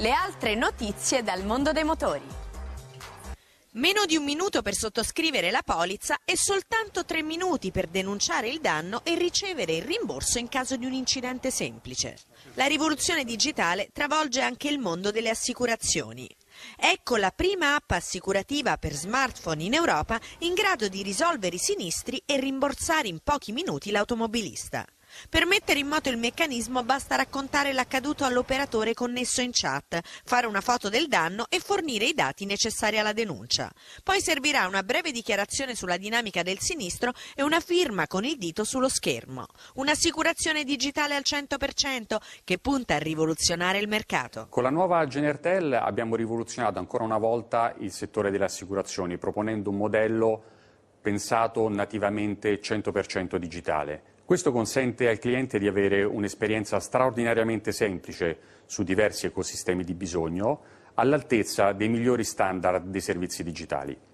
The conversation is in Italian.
le altre notizie dal mondo dei motori. Meno di un minuto per sottoscrivere la polizza e soltanto tre minuti per denunciare il danno e ricevere il rimborso in caso di un incidente semplice. La rivoluzione digitale travolge anche il mondo delle assicurazioni. Ecco la prima app assicurativa per smartphone in Europa in grado di risolvere i sinistri e rimborsare in pochi minuti l'automobilista. Per mettere in moto il meccanismo basta raccontare l'accaduto all'operatore connesso in chat, fare una foto del danno e fornire i dati necessari alla denuncia. Poi servirà una breve dichiarazione sulla dinamica del sinistro e una firma con il dito sullo schermo. Un'assicurazione digitale al 100% che punta a rivoluzionare il mercato. Con la nuova Genertel abbiamo rivoluzionato ancora una volta il settore delle assicurazioni proponendo un modello pensato nativamente 100% digitale. Questo consente al cliente di avere un'esperienza straordinariamente semplice su diversi ecosistemi di bisogno, all'altezza dei migliori standard dei servizi digitali.